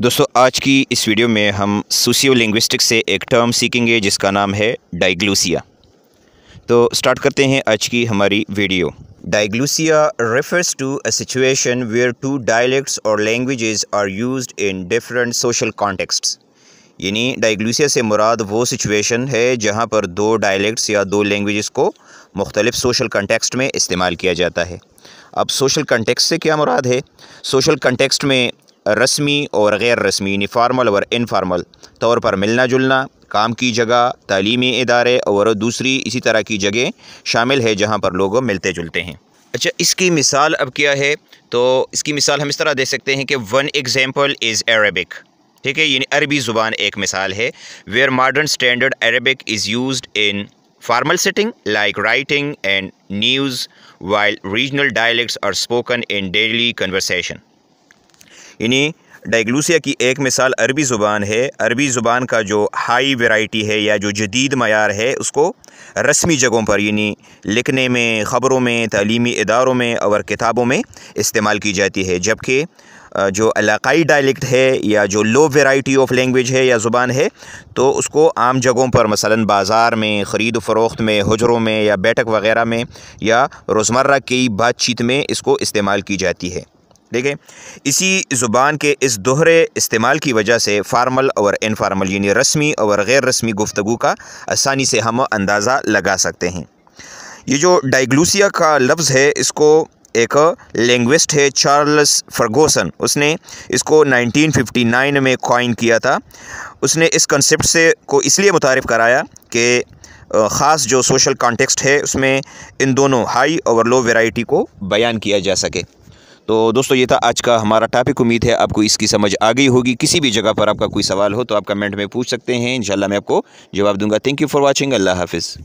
दोस्तों आज की इस वीडियो में हम सोशियो लिंग्विस्टिक से एक टर्म सीखेंगे जिसका नाम है डाइग्लूसिया तो स्टार्ट करते हैं आज की हमारी video diglossia refers to a situation where two dialects और languages are used in different social contexts यानी डाइग्लूसिया से मुराद वो सिचुएशन है जहाँ पर दो डायलेक्ट्स या दो लैंग्वेजेस को मुख्तलिफ सोशल कंटेक्सट में इस्तेमाल किया जाता है अब सोशल कंटेक्स से क्या मुराद है सोशल कंटेक्सट में रस्मी और गैर रस्मी फार्मल और इनफार्मल तौर पर मिलना जुलना काम की जगह तलीमी इदारे और दूसरी इसी तरह की जगह शामिल है जहाँ पर लोग मिलते जुलते हैं अच्छा इसकी मिसाल अब क्या है तो इसकी मिसाल हम इस तरह दे सकते हैं कि वन एग्ज़ाम्पल इज़ अरबिक ठीक है यानी अरबी ज़ुबान एक मिसाल है where modern standard Arabic is use in formal setting like writing and news while regional dialects are spoken in daily conversation यानी डाइगलूसिया की एक मिसाल अरबी ज़ुबान है अरबी ज़ुबान का जो हाई वेराइटी है या जो जदीद मैार है उसको रस्मी जगहों पर यानी लिखने में ख़बरों में तलीमी इदारों में और किताबों में इस्तेमाल की जाती है जबकि जो इलाकई डायलेक्ट है या जो लो वेराइटी ऑफ लैंग्वेज है या ज़ुबान है तो उसको आम जगहों पर मसलन बाज़ार में ख़रीद फरोख्त में हजरों में या बैठक वगैरह में या रोज़मर्रा की बातचीत में इसको इस्तेमाल की जाती है देखें इसी ज़ुबान के इस दोहरे इस्तेमाल की वजह से फार्मल और इनफार्मल यानी रस्मी और गैर रस्मी गुफ्तु का आसानी से हम अंदाज़ा लगा सकते हैं ये जो डाइग्लूसिया का लफ्ज़ है इसको एक लैंग्विस्ट है चार्ल्स फर्गोसन उसने इसको 1959 में कॉइन किया था उसने इस कंसेप्ट से को इसलिए मुतारफ़ कराया कि ख़ास जो सोशल कॉन्टेक्स्ट है उसमें इन दोनों हाई और लो वेराइटी को बयान किया जा सके तो दोस्तों ये था आज का हमारा टॉपिक उम्मीद है आपको इसकी समझ आ गई होगी किसी भी जगह पर आपका कोई सवाल हो तो आप कमेंट में पूछ सकते हैं इंशाल्लाह मैं आपको जवाब दूंगा थैंक यू फॉर वॉचिंग अल्लाह हाफिज़